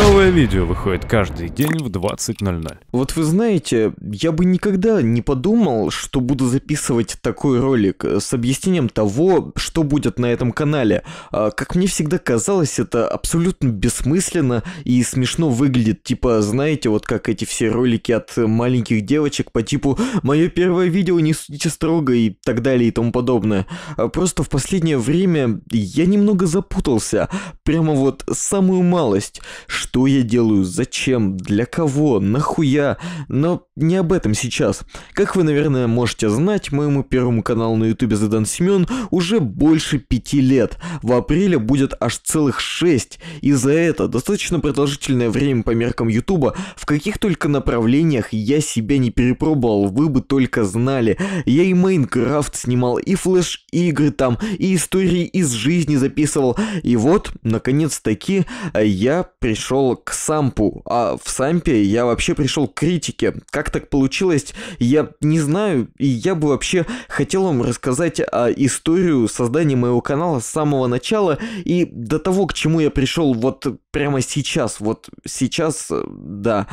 no Новое видео выходит каждый день в 20.00. Вот вы знаете, я бы никогда не подумал, что буду записывать такой ролик э, с объяснением того, что будет на этом канале. А, как мне всегда казалось, это абсолютно бессмысленно и смешно выглядит. Типа, знаете, вот как эти все ролики от маленьких девочек по типу «Мое первое видео не судите строго» и так далее и тому подобное. А просто в последнее время я немного запутался. Прямо вот самую малость. Что я делаю, зачем, для кого, нахуя, но не об этом сейчас. Как вы, наверное, можете знать, моему первому каналу на ютубе задан Семен уже больше пяти лет. В апреле будет аж целых шесть, и за это достаточно продолжительное время по меркам ютуба, в каких только направлениях я себя не перепробовал, вы бы только знали. Я и Майнкрафт снимал, и флеш-игры там, и истории из жизни записывал, и вот, наконец-таки, я пришел к сампу, а в сампе я вообще пришел к критике. Как так получилось, я не знаю, и я бы вообще хотел вам рассказать а, историю создания моего канала с самого начала и до того, к чему я пришел вот прямо сейчас, вот сейчас, э, да.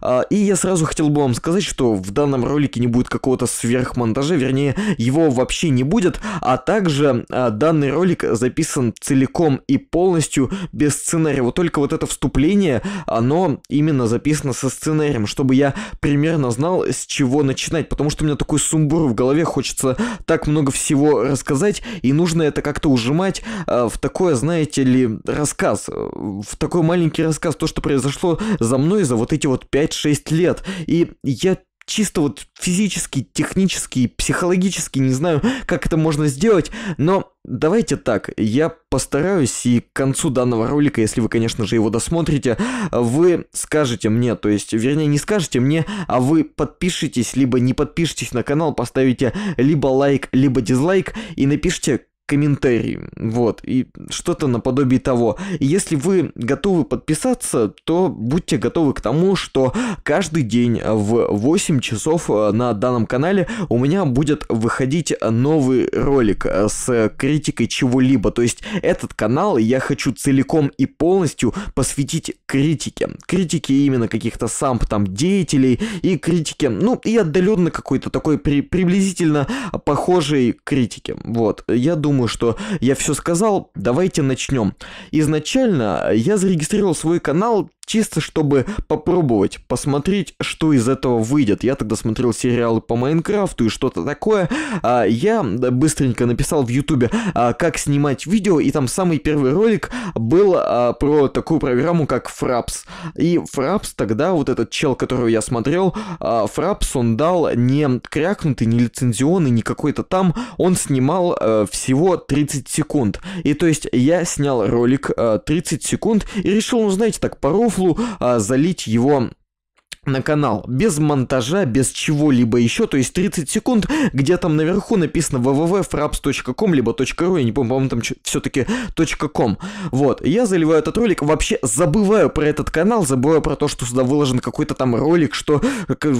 А, и я сразу хотел бы вам сказать, что в данном ролике не будет какого-то сверхмонтажа, вернее, его вообще не будет, а также а, данный ролик записан целиком и полностью без сценария. Вот только вот это вступление чтение, оно именно записано со сценарием, чтобы я примерно знал, с чего начинать, потому что у меня такой сумбур в голове, хочется так много всего рассказать, и нужно это как-то ужимать э, в такое, знаете ли, рассказ, э, в такой маленький рассказ, то, что произошло за мной за вот эти вот 5-6 лет. И я чисто вот физически, технически, психологически, не знаю, как это можно сделать, но давайте так, я постараюсь и к концу данного ролика, если вы, конечно же, его досмотрите, вы скажете мне, то есть, вернее, не скажете мне, а вы подпишитесь, либо не подпишитесь на канал, поставите либо лайк, либо дизлайк и напишите, комментарий. Вот, и что-то наподобие того. если вы готовы подписаться, то будьте готовы к тому, что каждый день в 8 часов э, на данном канале у меня будет выходить новый ролик э, с критикой чего-либо. То есть этот канал я хочу целиком и полностью посвятить критике. Критике именно каких-то самп там деятелей и критике, ну и отдаленно какой-то такой при, приблизительно похожей критике. Вот, я думаю, думаю, что я все сказал. Давайте начнем. Изначально я зарегистрировал свой канал чисто чтобы попробовать, посмотреть, что из этого выйдет. Я тогда смотрел сериалы по Майнкрафту и что-то такое. А, я быстренько написал в Ютубе, а, как снимать видео, и там самый первый ролик был а, про такую программу, как Fraps. И Fraps тогда, вот этот чел, которого я смотрел, а, Fraps он дал не крякнутый, не лицензионный, не какой-то там, он снимал а, всего 30 секунд. И то есть я снял ролик э, а, 30 секунд и решил, ну знаете, так, поров туфлу, а, залить его на канал без монтажа, без чего-либо еще, то есть 30 секунд, где там наверху написано www.fraps.com либо .ru, я не помню, по-моему, там все-таки .com. Вот, я заливаю этот ролик, вообще забываю про этот канал, забываю про то, что сюда выложен какой-то там ролик, что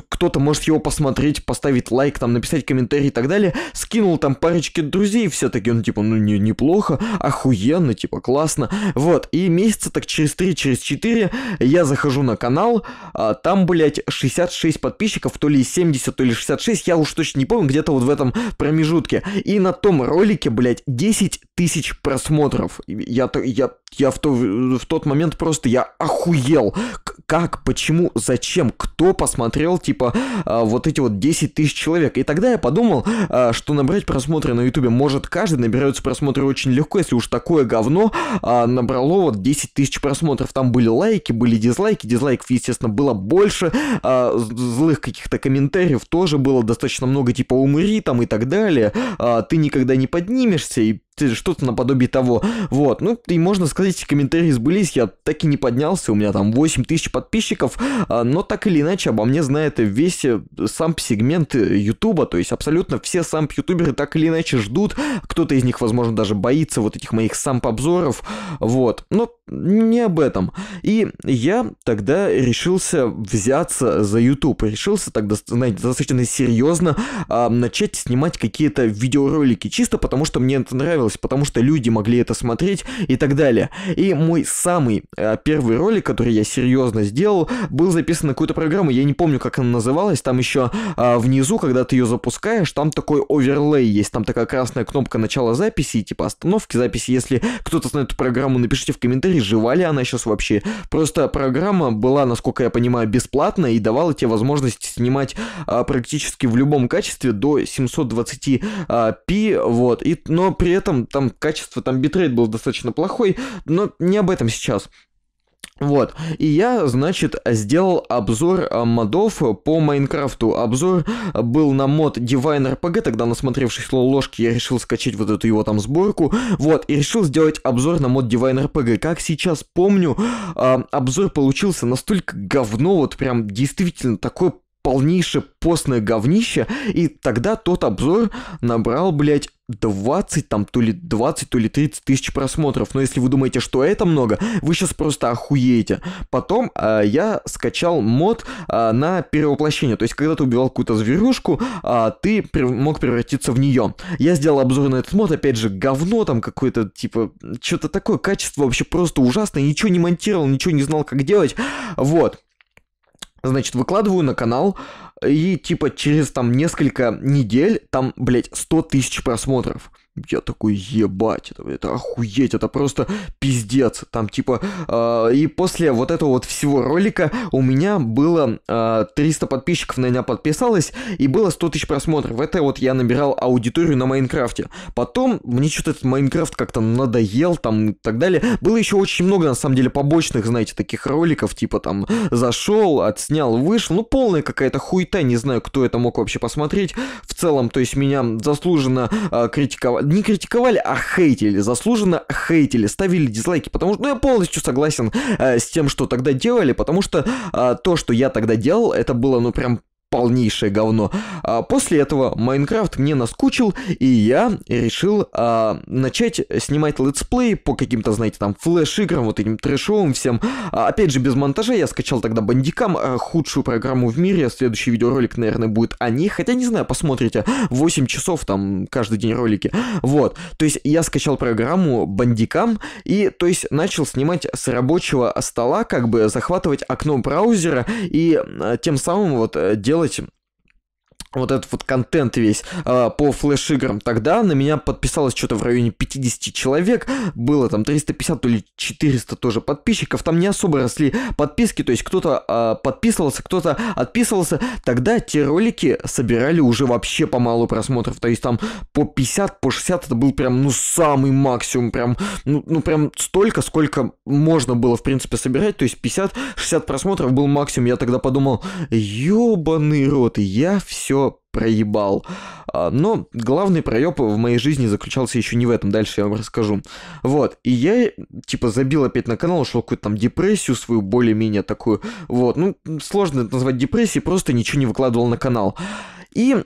кто-то может его посмотреть, поставить лайк, там написать комментарий и так далее. Скинул там парочки друзей, все таки ну типа, ну не, неплохо, охуенно, типа классно. Вот, и месяца так через 3, через 4 я захожу на канал, а, там были блядь, 66 подписчиков, то ли 70, то ли 66, я уж точно не помню, где-то вот в этом промежутке. И на том ролике, блядь, 10 тысяч просмотров. Я, я, я в, то, в тот момент просто, я охуел. Как, почему, зачем, кто посмотрел, типа, а, вот эти вот 10 тысяч человек. И тогда я подумал, а, что набрать просмотры на ютубе может каждый, набираются просмотры очень легко, если уж такое говно а, набрало вот 10 тысяч просмотров. Там были лайки, были дизлайки, дизлайков, естественно, было больше, больше. А, злых каких-то комментариев тоже было достаточно много, типа «умри» там и так далее. А, ты никогда не поднимешься и что-то наподобие того. Вот, ну и можно сказать, комментарии сбылись, я так и не поднялся, у меня там 8 тысяч подписчиков, а, но так или иначе обо мне знает весь э, сам сегмент э, Ютуба, то есть абсолютно все самп ютуберы так или иначе ждут, кто-то из них, возможно, даже боится вот этих моих самп-обзоров, вот, но не об этом. И я тогда решился взяться за YouTube, решился тогда, знаете, достаточно серьезно э, начать снимать какие-то видеоролики, чисто потому что мне это нравилось, понравилось, потому что люди могли это смотреть и так далее. И мой самый э, первый ролик, который я серьезно сделал, был записан на какую-то программу, я не помню, как она называлась, там еще а, внизу, когда ты ее запускаешь, там такой оверлей есть, там такая красная кнопка начала записи, типа остановки записи, если кто-то знает эту программу, напишите в комментарии, жива ли она сейчас вообще. Просто программа была, насколько я понимаю, бесплатная и давала тебе возможность снимать а, практически в любом качестве до 720p, а, вот, и, но при этом целом там качество, там битрейт был достаточно плохой, но не об этом сейчас. Вот, и я, значит, сделал обзор э, модов по Майнкрафту. Обзор был на мод Divine RPG, тогда насмотревшись ложки, я решил скачать вот эту его там сборку. Вот, и решил сделать обзор на мод Divine RPG. Как сейчас помню, э, обзор получился настолько говно, вот прям действительно такое полнейшее постное говнище, и тогда тот обзор набрал, блядь, 20, там, то ли 20, то ли 30 тысяч просмотров. Но если вы думаете, что это много, вы сейчас просто охуеете. Потом э, я скачал мод э, на перевоплощение. То есть, когда ты убивал какую-то зверюшку, э, ты прев- мог превратиться в нее. Я сделал обзор на этот мод, опять же, говно там какое-то, типа, что-то такое, качество вообще просто ужасное. Ничего не монтировал, ничего не знал, как делать. Вот. Значит, выкладываю на канал, и типа через там несколько недель там, блядь, 100 тысяч просмотров. Я такой, ебать, это, это охуеть, это просто пиздец. Там типа... Э, и после вот этого вот всего ролика у меня было э, а, 300 подписчиков на меня подписалось, и было 100 тысяч просмотров. Это вот я набирал аудиторию на Майнкрафте. Потом мне что-то этот Майнкрафт как-то надоел, там и так далее. Было еще очень много, на самом деле, побочных, знаете, таких роликов, типа там зашел, отснял, вышел. Ну, полная какая-то хуета, не знаю, кто это мог вообще посмотреть. В целом, то есть меня заслуженно э, критиковали не критиковали, а хейтили, заслуженно хейтили, ставили дизлайки, потому что, ну, я полностью согласен э, с тем, что тогда делали, потому что э, то, что я тогда делал, это было, ну, прям полнейшее говно. А после этого Майнкрафт мне наскучил, и я решил а, начать снимать летсплей по каким-то, знаете, там, флеш-играм, вот этим трешовым всем. А, опять же, без монтажа я скачал тогда Бандикам, а, худшую программу в мире. Следующий видеоролик, наверное, будет о ней. Хотя, не знаю, посмотрите. 8 часов там каждый день ролики. Вот. То есть я скачал программу Бандикам и, то есть, начал снимать с рабочего стола, как бы захватывать окно браузера и а, тем самым вот э, делать için вот этот вот контент весь э, по флеш-играм. Тогда на меня подписалось что-то в районе 50 человек, было там 350 или 400 тоже подписчиков, там не особо росли подписки, то есть кто-то э, подписывался, кто-то отписывался. Тогда те ролики собирали уже вообще по мало просмотров, то есть там по 50, по 60 это был прям, ну, самый максимум, прям, ну, ну прям столько, сколько можно было, в принципе, собирать, то есть 50-60 просмотров был максимум. Я тогда подумал, ёбаный рот, я все проебал. А, но главный проеб в моей жизни заключался еще не в этом, дальше я вам расскажу. Вот, и я, типа, забил опять на канал, ушел какую-то там депрессию свою, более-менее такую, вот, ну, сложно это назвать депрессией, просто ничего не выкладывал на канал. И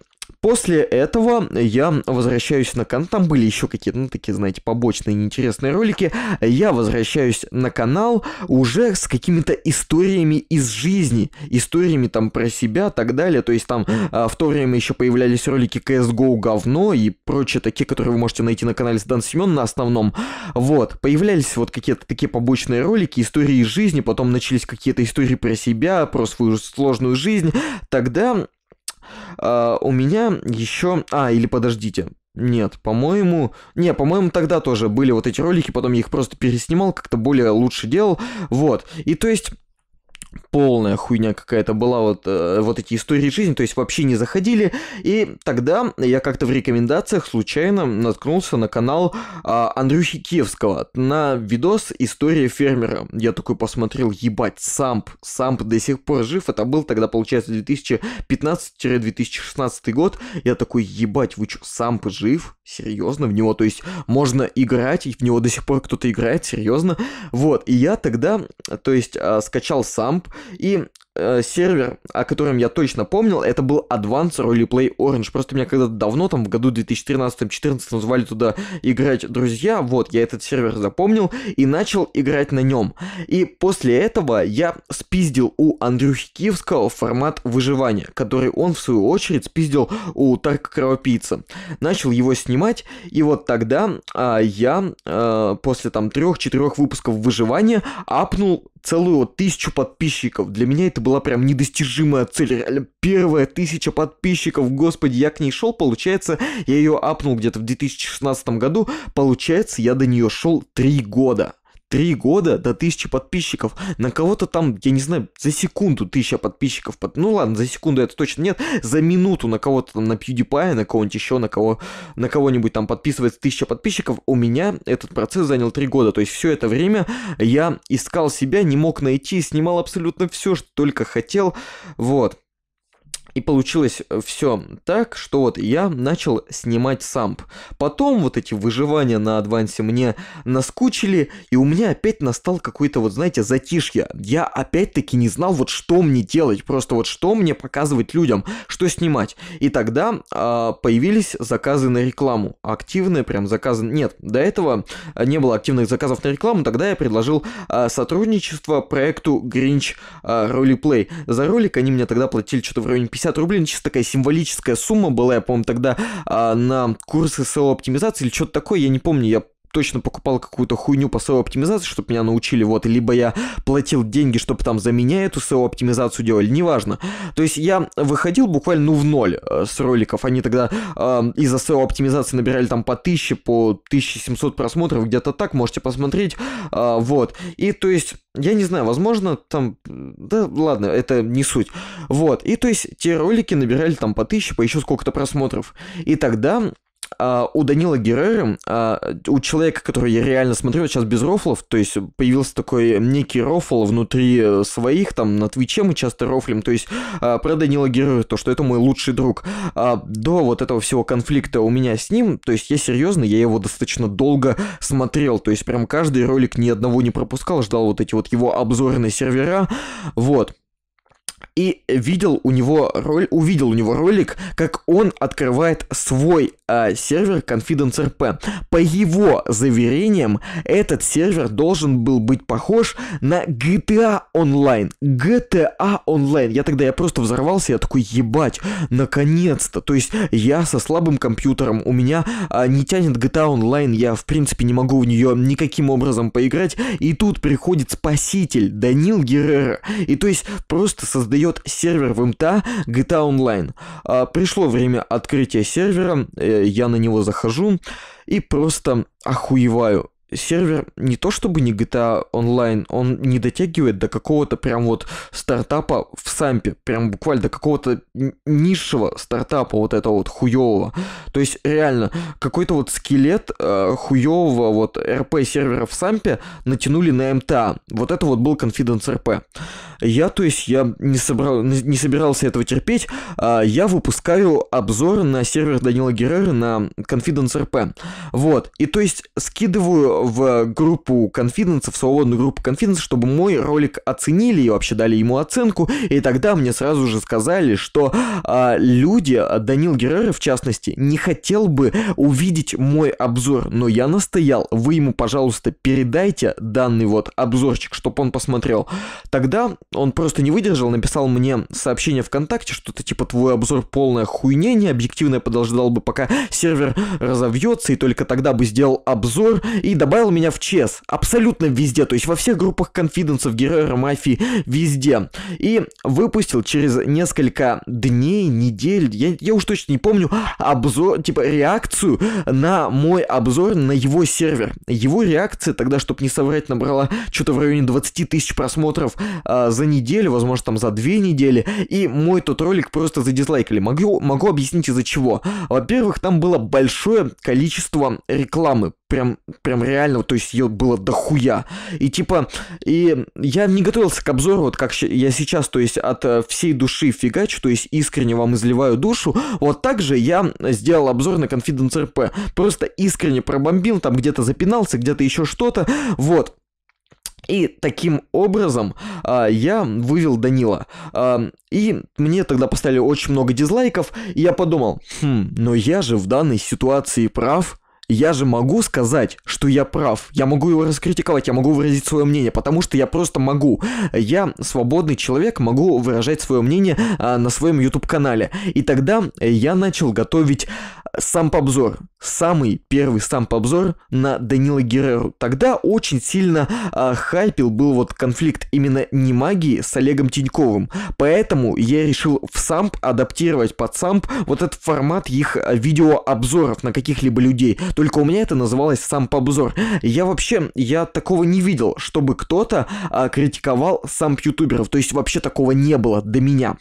После этого я возвращаюсь на канал, там были еще какие-то, ну, такие, знаете, побочные неинтересные ролики, я возвращаюсь на канал уже с какими-то историями из жизни, историями там про себя и так далее, то есть там а, в то время еще появлялись ролики CSGO говно и прочие такие, которые вы можете найти на канале Дан Семен на основном, вот, появлялись вот какие-то такие побочные ролики, истории из жизни, потом начались какие-то истории про себя, про свою сложную жизнь, тогда а, у меня еще... А, или подождите. Нет, по-моему... Не, по-моему, тогда тоже были вот эти ролики, потом я их просто переснимал, как-то более лучше делал. Вот. И то есть полная хуйня какая-то была, вот, э, вот эти истории жизни, то есть вообще не заходили. И тогда я как-то в рекомендациях случайно наткнулся на канал э, Андрюхи Киевского, на видос «История фермера». Я такой посмотрел, ебать, Самп, Самп до сих пор жив, это был тогда, получается, 2015-2016 год. Я такой, ебать, вы чё, Самп жив? Серьезно, в него, то есть можно играть, и в него до сих пор кто-то играет, серьезно. Вот, и я тогда, то есть, э, скачал сам Трамп. И э, сервер, о котором я точно помнил, это был Advance Roleplay Orange. Просто меня когда-то давно, там в году 2013-2014 звали туда играть друзья. Вот, я этот сервер запомнил и начал играть на нем. И после этого я спиздил у Андрюхи Киевского формат выживания, который он в свою очередь спиздил у Тарка Кровопийца. Начал его снимать, и вот тогда э, я э, после там трех-четырех выпусков выживания апнул целую вот тысячу подписчиков. Для меня это было была прям недостижимая цель, реально первая тысяча подписчиков, господи, я к ней шел, получается, я ее апнул где-то в 2016 году, получается, я до нее шел три года три года до тысячи подписчиков. На кого-то там, я не знаю, за секунду тысяча подписчиков. Под... Ну ладно, за секунду это точно нет. За минуту на кого-то там, на PewDiePie, на кого-нибудь еще, на, кого... на кого-нибудь там подписывается тысяча подписчиков. У меня этот процесс занял три года. То есть все это время я искал себя, не мог найти, снимал абсолютно все, что только хотел. Вот. И получилось э, все так, что вот я начал снимать самп. Потом вот эти выживания на адвансе мне наскучили, и у меня опять настал какой-то вот, знаете, затишье. Я опять-таки не знал, вот что мне делать, просто вот что мне показывать людям, что снимать. И тогда э, появились заказы на рекламу. Активные прям заказы. Нет, до этого не было активных заказов на рекламу. Тогда я предложил э, сотрудничество проекту Grinch э, Roleplay. За ролик они мне тогда платили что-то в районе 50 50 рублей, ну, чисто такая символическая сумма была, я помню, тогда а, на курсы SEO оптимизации или что-то такое, я не помню, я точно покупал какую-то хуйню по SEO оптимизации, чтобы меня научили, вот, либо я платил деньги, чтобы там за меня эту SEO оптимизацию делали, неважно. То есть я выходил буквально, ну, в ноль э, с роликов, они тогда э, из-за SEO оптимизации набирали там по 1000, по 1700 просмотров, где-то так, можете посмотреть, э, вот. И то есть, я не знаю, возможно, там, да ладно, это не суть. Вот, и то есть те ролики набирали там по 1000, по еще сколько-то просмотров. И тогда а, у Данила Геррера, у человека, который я реально смотрю, сейчас без рофлов, то есть появился такой некий рофл внутри э, своих, там на Твиче мы часто рофлим, то есть а, про Данила Геррера, то, что это мой лучший друг. А до вот этого всего конфликта у меня с ним, то есть я серьезно, я его достаточно долго смотрел, то есть прям каждый ролик ни одного не пропускал, ждал вот эти вот его обзоры на сервера, вот и видел у него роль, увидел у него ролик, как он открывает свой э, сервер Confidence.rp. По его заверениям, этот сервер должен был быть похож на GTA Online. GTA Online. Я тогда я просто взорвался, я такой, ебать, наконец-то. То есть я со слабым компьютером, у меня э, не тянет GTA Online, я в принципе не могу в нее никаким образом поиграть. И тут приходит спаситель Данил Геррера. И то есть просто создает создает сервер в МТА GTA Online. А, пришло время открытия сервера, э, я на него захожу и просто охуеваю сервер не то чтобы не GTA Online, он не дотягивает до какого-то прям вот стартапа в Сампе, прям буквально до какого-то низшего стартапа вот этого вот хуёвого. То есть реально какой-то вот скелет э, хуёвого вот РП сервера в Сампе натянули на МТА. Эм вот это вот был конфиденс РП. Я, то есть, я не, собрал, не собирался этого терпеть, а я выпускаю обзор на сервер Данила Герера на конфиденс РП. Вот, и то есть скидываю в группу конфиденса, в свободную группу конфиденса, чтобы мой ролик оценили и вообще дали ему оценку. И тогда мне сразу же сказали, что а, люди, а, Данил Геррера в частности, не хотел бы увидеть мой обзор, но я настоял, вы ему, пожалуйста, передайте данный вот обзорчик, чтобы он посмотрел. Тогда он просто не выдержал, написал мне сообщение ВКонтакте, что-то типа твой обзор полная хуйня, необъективно я подождал бы, пока сервер разовьется, и только тогда бы сделал обзор и добавил добавил меня в ЧС. Абсолютно везде. То есть во всех группах конфиденсов, героя мафии, везде. И выпустил через несколько дней, недель, я, я уж точно не помню, обзор, типа реакцию на мой обзор на его сервер. Его реакция тогда, чтобы не соврать, набрала что-то в районе 20 тысяч просмотров э, за неделю, возможно, там за две недели. И мой тот ролик просто задизлайкали. Могу, могу объяснить из-за чего. Во-первых, там было большое количество рекламы прям, прям реально, то есть ее было дохуя. И типа, и я не готовился к обзору, вот как я сейчас, то есть от э, всей души фигачу, то есть искренне вам изливаю душу. Вот так же я сделал обзор на Confidence RP. Просто искренне пробомбил, там где-то запинался, где-то еще что-то, вот. И таким образом а, я вывел Данила. А, и мне тогда поставили очень много дизлайков, и я подумал, хм, но я же в данной ситуации прав я же могу сказать, что я прав. Я могу его раскритиковать, я могу выразить свое мнение, потому что я просто могу. Я свободный человек, могу выражать свое мнение а, на своем YouTube-канале. И тогда я начал готовить сам обзор самый первый сам обзор на Данила Герреру. Тогда очень сильно э, хайпил был вот конфликт именно не магии с Олегом Тиньковым. Поэтому я решил в самп адаптировать под самп вот этот формат их а, видеообзоров на каких-либо людей. Только у меня это называлось самп обзор. Я вообще, я такого не видел, чтобы кто-то э, критиковал самп ютуберов. То есть вообще такого не было до меня.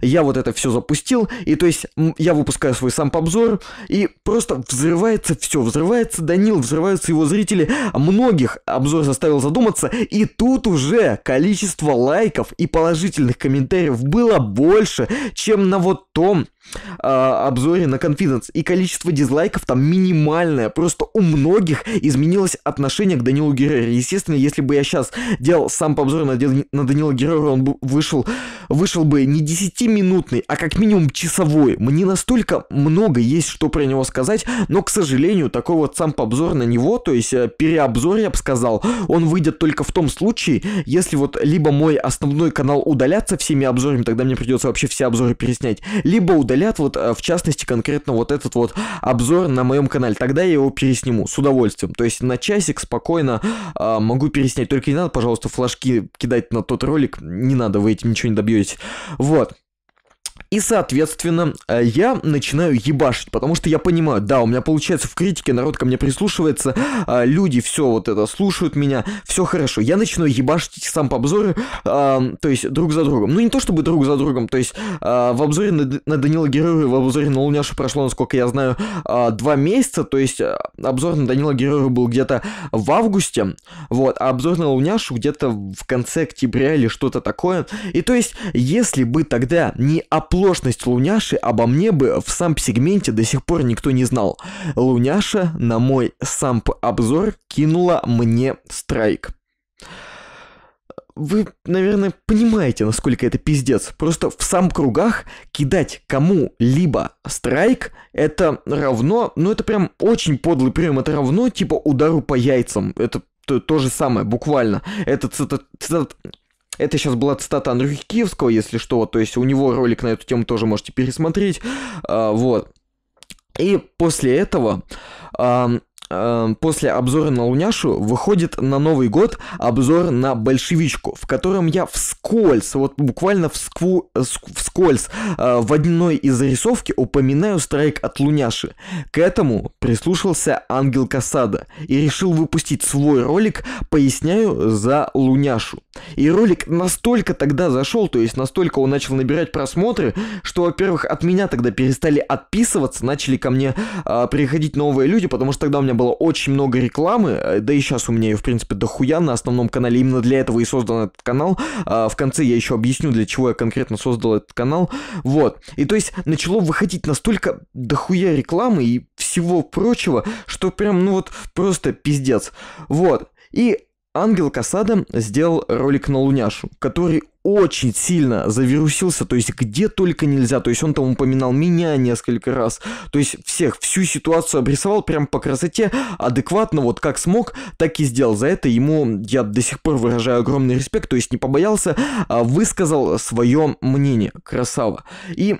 Я вот это все запустил, и то есть я выпускаю свой самп обзор, и просто взрывается все, взрывается Данил, взрываются его зрители, многих обзор заставил задуматься, и тут уже количество лайков и положительных комментариев было больше, чем на вот том э, обзоре на Confidence, и количество дизлайков там минимальное, просто у многих изменилось отношение к Данилу Герреру, естественно, если бы я сейчас делал сам по обзору на, на Данила Геррера, он бы вышел вышел бы не 10-минутный, а как минимум часовой. Мне настолько много есть, что про него сказать, но, к сожалению, такой вот сам обзор на него, то есть э, переобзор, я бы сказал, он выйдет только в том случае, если вот либо мой основной канал удалятся всеми обзорами, тогда мне придется вообще все обзоры переснять, либо удалят вот, э, в частности, конкретно вот этот вот обзор на моем канале, тогда я его пересниму с удовольствием, то есть на часик спокойно э, могу переснять, только не надо, пожалуйста, флажки кидать на тот ролик, не надо, вы этим ничего не добьетесь очередь. Вот. И, соответственно, э, я начинаю ебашить, потому что я понимаю, да, у меня получается в критике, народ ко мне прислушивается, а, люди все вот это слушают меня, все хорошо. Я начинаю ебашить сам по обзору, а, то есть друг за другом. Ну, не то чтобы друг за другом, то есть а, в обзоре на, Данила Героя, в обзоре на Луняшу прошло, насколько я знаю, два месяца, то есть обзор на Данила Героя был где-то в августе, вот, а обзор на Луняшу где-то в конце октября или что-то такое. И то есть, если бы тогда не оплатили Сложность Луняши обо мне бы в самп-сегменте до сих пор никто не знал. Луняша на мой самп-обзор кинула мне страйк. Вы, наверное, понимаете, насколько это пиздец. Просто в сам кругах кидать кому-либо страйк, это равно, ну это прям очень подлый прием, это равно типа удару по яйцам. Это то, то же самое, буквально. Это цитат, цитат, это сейчас была цитата Андрюхи Киевского, если что, то есть у него ролик на эту тему тоже можете пересмотреть, а, вот. И после этого а, а после обзора на Луняшу выходит на Новый год обзор на Большевичку, в котором я вскользь, вот буквально вскву, вскользь а, в одной из зарисовки упоминаю страйк от Луняши. К этому прислушался Ангел Касада и решил выпустить свой ролик «Поясняю за Луняшу». И ролик настолько тогда зашел, то есть настолько он начал набирать просмотры, что, во-первых, от меня тогда перестали отписываться, начали ко мне э, приходить новые люди, потому что тогда у меня было очень много рекламы, э, да и сейчас у меня ее, в принципе, дохуя на основном канале, именно для этого и создан этот канал. Э, в конце я еще объясню, для чего я конкретно создал этот канал. Вот. И то есть начало выходить настолько дохуя рекламы и всего прочего, что прям, ну вот, просто пиздец. Вот. И Ангел Касада сделал ролик на Луняшу, который очень сильно завирусился, то есть где только нельзя, то есть он там упоминал меня несколько раз, то есть всех, всю ситуацию обрисовал прям по красоте, адекватно, вот как смог, так и сделал. За это ему я до сих пор выражаю огромный респект, то есть не побоялся, а высказал свое мнение, красава. И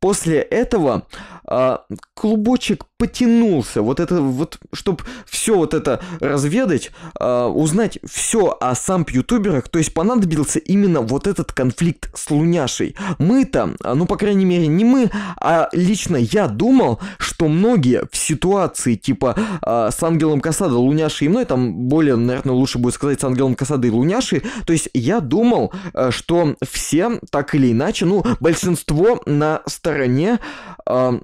После этого а, клубочек потянулся. Вот это вот, чтобы все вот это разведать, а, узнать все о самп-ютуберах, то есть понадобился именно вот этот конфликт с Луняшей. Мы-то, а, ну, по крайней мере, не мы, а лично я думал, что многие в ситуации типа а, с Ангелом касада Луняшей и мной, там более, наверное, лучше будет сказать с Ангелом касады и Луняшей, то есть я думал, э, что все так или иначе, ну, большинство на стороне а,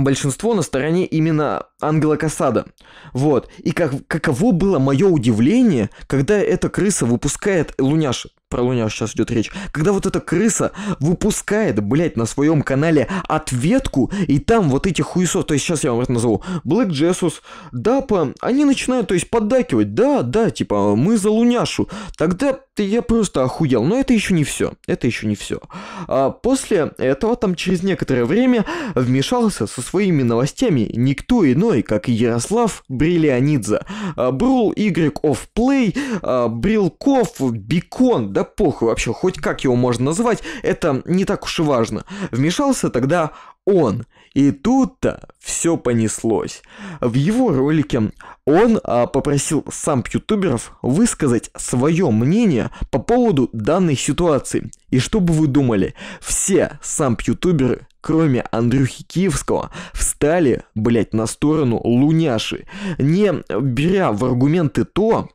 большинство на стороне именно Ангела Касада. Вот. И как, каково было мое удивление, когда эта крыса выпускает... Луняш, про Луняш сейчас идет речь. Когда вот эта крыса выпускает, блядь, на своем канале ответку, и там вот эти хуесов, то есть сейчас я вам это назову, Блэк Джесус, Дапа, они начинают, то есть, поддакивать. Да, да, типа, мы за Луняшу. Тогда я просто охуел. Но это еще не все. Это еще не все. А после этого, там, через некоторое время вмешался со своими новостями никто иной, иной, как Ярослав Бриллианидзе, а, Брул Y оф Play, а, Брилков, Бекон, да похуй вообще, хоть как его можно назвать, это не так уж и важно. Вмешался тогда он. И тут-то все понеслось. В его ролике он а, попросил сам ютуберов высказать свое мнение по поводу данной ситуации. И что бы вы думали, все сам ютуберы кроме Андрюхи Киевского, встали, блядь, на сторону луняши, не беря в аргументы то,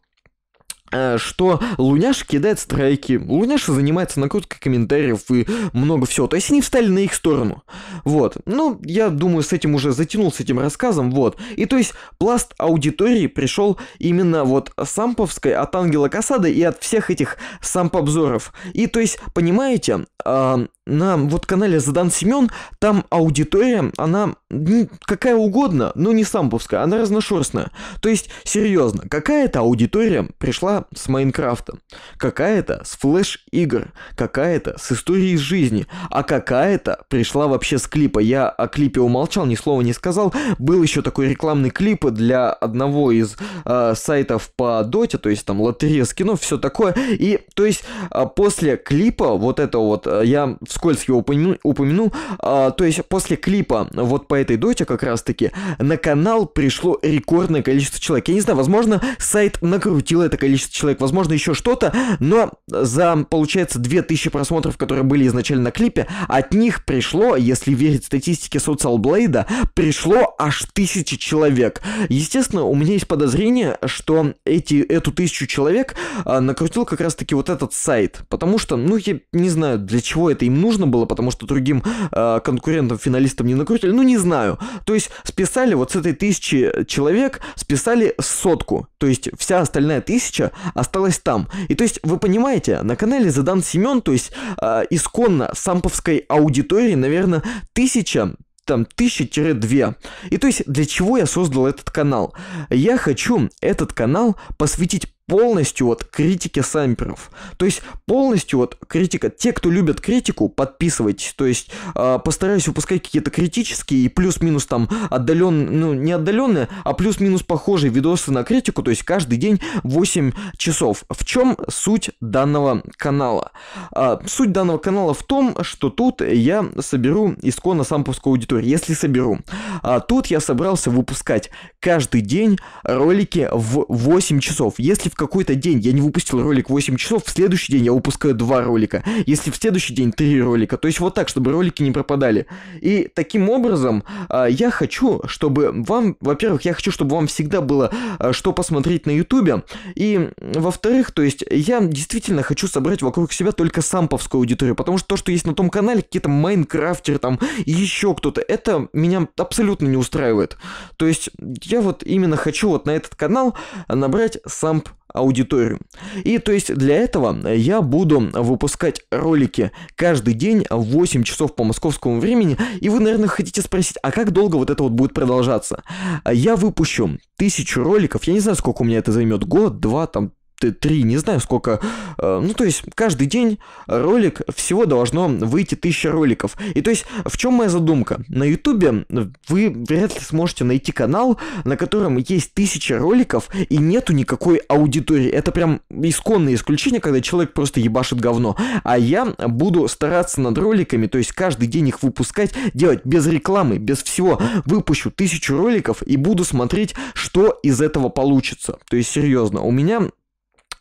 Э, что Луняш кидает страйки, Луняш занимается накруткой комментариев и много всего. То есть они встали на их сторону. Вот. Ну, я думаю, с этим уже затянул, с этим рассказом, вот. И то есть пласт аудитории пришел именно вот самповской, от Ангела Касада и от всех этих сампобзоров. И то есть, понимаете, э, на вот канале Задан Семен, там аудитория, она ну, какая угодно, но не самповская, она разношерстная. То есть, серьезно, какая-то аудитория пришла с Майнкрафта, какая-то с флеш-игр, какая-то с историей жизни, а какая-то пришла вообще с клипа. Я о клипе умолчал, ни слова не сказал. Был еще такой рекламный клип для одного из э, сайтов по доте, то есть там лотерея скинов, все такое. И то есть э, после клипа, вот это вот, э, я вскользь его упомяну, упомяну э, то есть после клипа вот по этой доте как раз-таки на канал пришло рекордное количество человек. Я не знаю, возможно, сайт накрутил это количество 30 человек, возможно, еще что-то, но за, получается, 2000 просмотров, которые были изначально на клипе, от них пришло, если верить статистике Social Blade, пришло аж 1000 человек. Естественно, у меня есть подозрение, что эти, эту тысячу человек а, накрутил как раз-таки вот этот сайт, потому что, ну, я не знаю, для чего это им нужно было, потому что другим а, конкурентам, финалистам не накрутили, ну, не знаю. То есть списали вот с этой тысячи человек, списали сотку, то есть вся остальная тысяча осталась там. И то есть, вы понимаете, на канале Задан Семен, то есть э, исконно самповской аудитории, наверное, тысяча там 1000 две И то есть для чего я создал этот канал? Я хочу этот канал посвятить полностью вот критики самперов. То есть полностью вот критика. Те, кто любят критику, подписывайтесь. То есть э, постараюсь выпускать какие-то критические и плюс-минус там отдаленные, ну не отдаленные, а плюс-минус похожие видосы на критику. То есть каждый день 8 часов. В чем суть данного канала? Э, суть данного канала в том, что тут я соберу исконно самповскую аудиторию. Если соберу. А тут я собрался выпускать каждый день ролики в 8 часов. Если в какой-то день я не выпустил ролик 8 часов, в следующий день я выпускаю 2 ролика. Если в следующий день 3 ролика, то есть вот так, чтобы ролики не пропадали. И таким образом а, я хочу, чтобы вам, во-первых, я хочу, чтобы вам всегда было а, что посмотреть на ютубе, и во-вторых, то есть я действительно хочу собрать вокруг себя только самповскую аудиторию, потому что то, что есть на том канале, какие-то майнкрафтеры там, еще кто-то, это меня абсолютно не устраивает. То есть я вот именно хочу вот на этот канал набрать самп аудиторию. И то есть для этого я буду выпускать ролики каждый день в 8 часов по московскому времени, и вы, наверное, хотите спросить, а как долго вот это вот будет продолжаться? Я выпущу тысячу роликов, я не знаю, сколько у меня это займет, год, два, там, три, не знаю сколько. Э, ну, то есть, каждый день ролик, всего должно выйти тысяча роликов. И то есть, в чем моя задумка? На ютубе вы вряд ли сможете найти канал, на котором есть тысяча роликов и нету никакой аудитории. Это прям исконное исключение, когда человек просто ебашит говно. А я буду стараться над роликами, то есть, каждый день их выпускать, делать без рекламы, без всего. Выпущу тысячу роликов и буду смотреть, что из этого получится. То есть, серьезно, у меня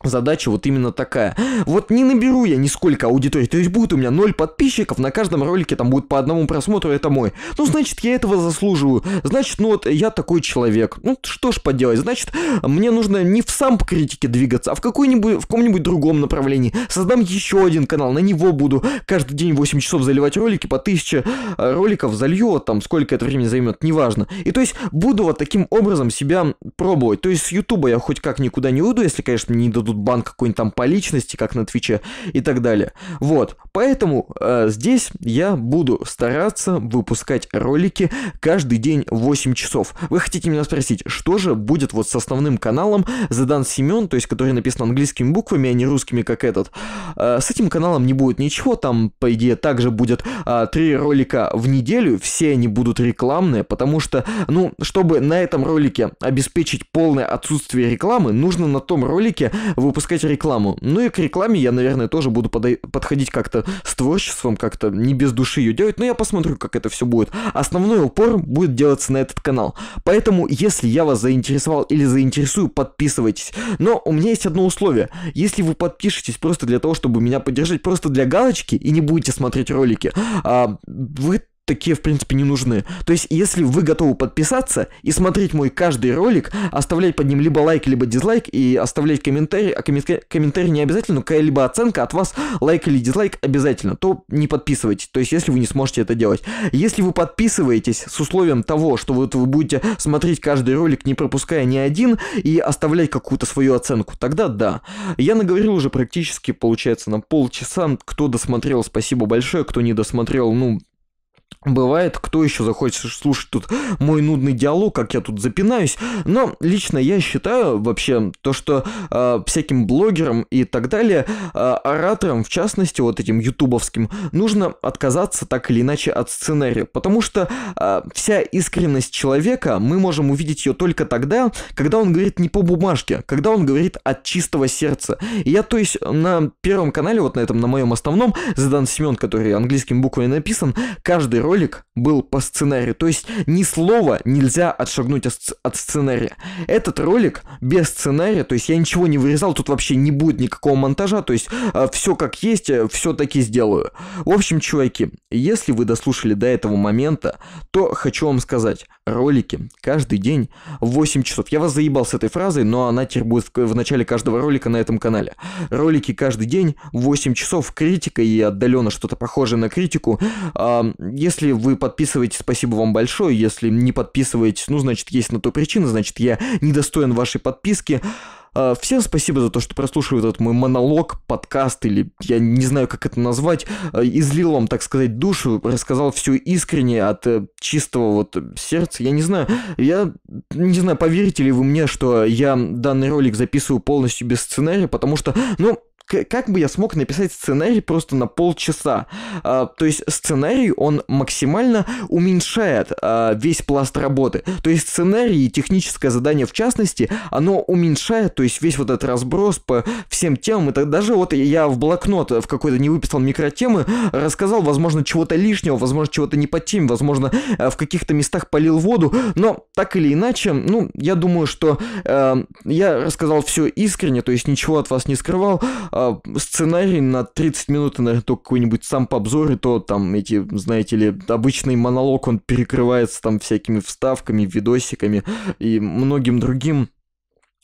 задача вот именно такая. Вот не наберу я нисколько аудитории, то есть будет у меня ноль подписчиков, на каждом ролике там будет по одному просмотру, это мой. Ну, значит, я этого заслуживаю. Значит, ну вот я такой человек. Ну, что ж поделать, значит, мне нужно не в сам по критике двигаться, а в какой-нибудь, в каком-нибудь другом направлении. Создам еще один канал, на него буду каждый день 8 часов заливать ролики, по 1000 э, роликов залью, там, сколько это времени займет, неважно. И то есть, буду вот таким образом себя пробовать. То есть, с Ютуба я хоть как никуда не уйду, если, конечно, не дадут дадут бан какой-нибудь там по личности, как на Твиче и так далее. Вот, поэтому э, здесь я буду стараться выпускать ролики каждый день 8 часов. Вы хотите меня спросить, что же будет вот с основным каналом Задан Семен, то есть который написан английскими буквами, а не русскими, как этот. Э, с этим каналом не будет ничего, там, по идее, также будет э, а, 3 ролика в неделю, все они будут рекламные, потому что, ну, чтобы на этом ролике обеспечить полное отсутствие рекламы, нужно на том ролике выпускать рекламу. Ну и к рекламе я, наверное, тоже буду подходить как-то с творчеством, как-то не без души ее делать, но я посмотрю, как это все будет. Основной упор будет делаться на этот канал. Поэтому, если я вас заинтересовал или заинтересую, подписывайтесь. Но у меня есть одно условие. Если вы подпишетесь просто для того, чтобы меня поддержать, просто для галочки и не будете смотреть ролики, а, вы такие, в принципе, не нужны. То есть, если вы готовы подписаться и смотреть мой каждый ролик, оставлять под ним либо лайк, либо дизлайк, и оставлять комментарий, а комментарий, комментарий не обязательно, но какая-либо оценка от вас, лайк или дизлайк обязательно, то не подписывайтесь, то есть, если вы не сможете это делать. Если вы подписываетесь с условием того, что вот вы будете смотреть каждый ролик, не пропуская ни один, и оставлять какую-то свою оценку, тогда да. Я наговорил уже практически, получается, на полчаса, кто досмотрел, спасибо большое, кто не досмотрел, ну, Бывает, кто еще захочет слушать тут мой нудный диалог, как я тут запинаюсь. Но лично я считаю вообще то, что э, всяким блогерам и так далее, э, ораторам, в частности, вот этим ютубовским, нужно отказаться так или иначе от сценария. Потому что э, вся искренность человека, мы можем увидеть ее только тогда, когда он говорит не по бумажке, когда он говорит от чистого сердца. И я, то есть, на первом канале, вот на этом, на моем основном, задан Семен, который английскими буквами написан, каждый каждый ролик был по сценарию. То есть ни слова нельзя отшагнуть от сценария. Этот ролик без сценария, то есть я ничего не вырезал, тут вообще не будет никакого монтажа, то есть а, все как есть, э, все таки сделаю. В общем, чуваки, если вы дослушали до этого момента, то хочу вам сказать, ролики каждый день в 8 часов. Я вас заебал с этой фразой, но она теперь будет в, начале каждого ролика на этом канале. Ролики каждый день в 8 часов, критика и отдаленно что-то похожее на критику. Если вы подписываетесь, спасибо вам большое. Если не подписываетесь, ну, значит, есть на то причина, значит, я недостоин вашей подписки. А, всем спасибо за то, что прослушивают этот мой монолог, подкаст или я не знаю, как это назвать. А, излил вам, так сказать, душу, рассказал все искренне от э, чистого вот сердца. Я не знаю, я не знаю, поверите ли вы мне, что я данный ролик записываю полностью без сценария, потому что, ну, как бы я смог написать сценарий просто на полчаса? А, то есть сценарий, он максимально уменьшает а, весь пласт работы. То есть сценарий и техническое задание в частности, оно уменьшает, то есть весь вот этот разброс по всем темам. Это даже вот я в блокнот в какой-то не выписал микротемы, рассказал, возможно, чего-то лишнего, возможно, чего-то не по теме, возможно, э, в каких-то местах полил воду, но так или иначе, ну, я думаю, что э, я рассказал все искренне, то есть ничего от вас не скрывал. А, сценарий на 30 минут, наверное, только какой-нибудь сам по обзору, то там эти, знаете ли, обычный монолог, он перекрывается там всякими вставками, видосиками и многим другим.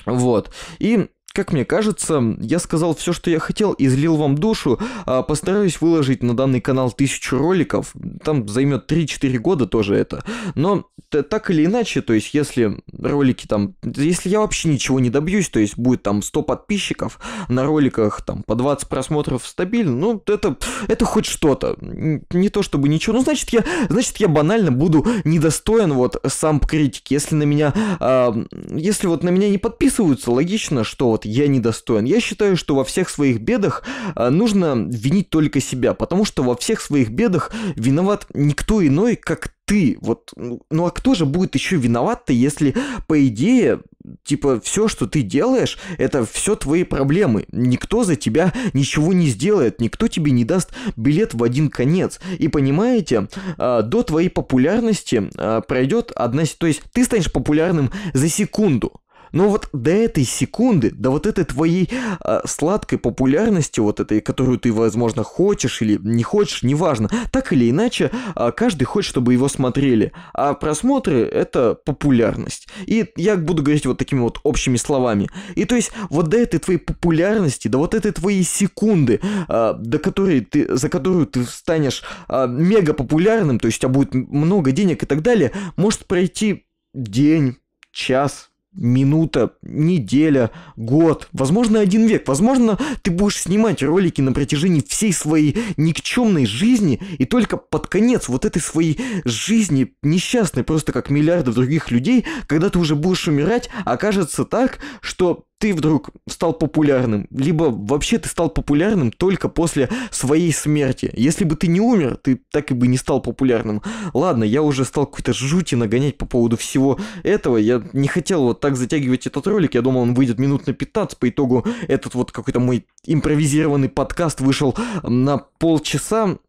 Вот. И как мне кажется, я сказал все, что я хотел, излил вам душу. А постараюсь выложить на данный канал тысячу роликов. Там займет 3-4 года тоже это. Но так или иначе, то есть если ролики там... Если я вообще ничего не добьюсь, то есть будет там 100 подписчиков, на роликах там по 20 просмотров стабильно, ну это, это хоть что-то. Не то чтобы ничего. Ну значит я, значит я банально буду недостоин вот сам критики. Если на меня... Э, если вот на меня не подписываются, логично, что вот вот я недостоин. Я считаю, что во всех своих бедах а, нужно винить только себя, потому что во всех своих бедах виноват никто иной, как ты. Вот, ну, ну а кто же будет еще виноват-то, если, по идее, типа, все, что ты делаешь, это все твои проблемы. Никто за тебя ничего не сделает, никто тебе не даст билет в один конец. И понимаете, а, до твоей популярности а, пройдет одна... То есть ты станешь популярным за секунду. Но ну вот до этой секунды, до вот этой твоей э, сладкой популярности, вот этой, которую ты, возможно, хочешь или не хочешь, неважно, так или иначе, э, каждый хочет, чтобы его смотрели. А просмотры — это популярность. И я буду говорить вот такими вот общими словами. И то есть вот до этой твоей популярности, до вот этой твоей секунды, э, до которой ты, за которую ты станешь э, мега популярным, то есть у тебя будет много денег и так далее, может пройти день, час, минута, неделя, год, возможно, один век. Возможно, ты будешь снимать ролики на протяжении всей своей никчемной жизни, и только под конец вот этой своей жизни, несчастной, просто как миллиардов других людей, когда ты уже будешь умирать, окажется так, что ты вдруг стал популярным, либо вообще ты стал популярным только после своей смерти. Если бы ты не умер, ты так и бы не стал популярным. Ладно, я уже стал какой-то жути нагонять по поводу всего этого. Я не хотел вот так затягивать этот ролик, я думал, он выйдет минут на 15, по итогу этот вот какой-то мой импровизированный подкаст вышел на полчаса.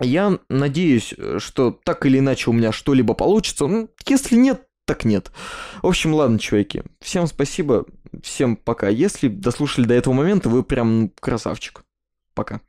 Я надеюсь, что так или иначе у меня что-либо получится. Ну, если нет, так нет. В общем, ладно, чуваки, всем спасибо, всем пока. Если дослушали до этого момента, вы прям ну, красавчик. Пока.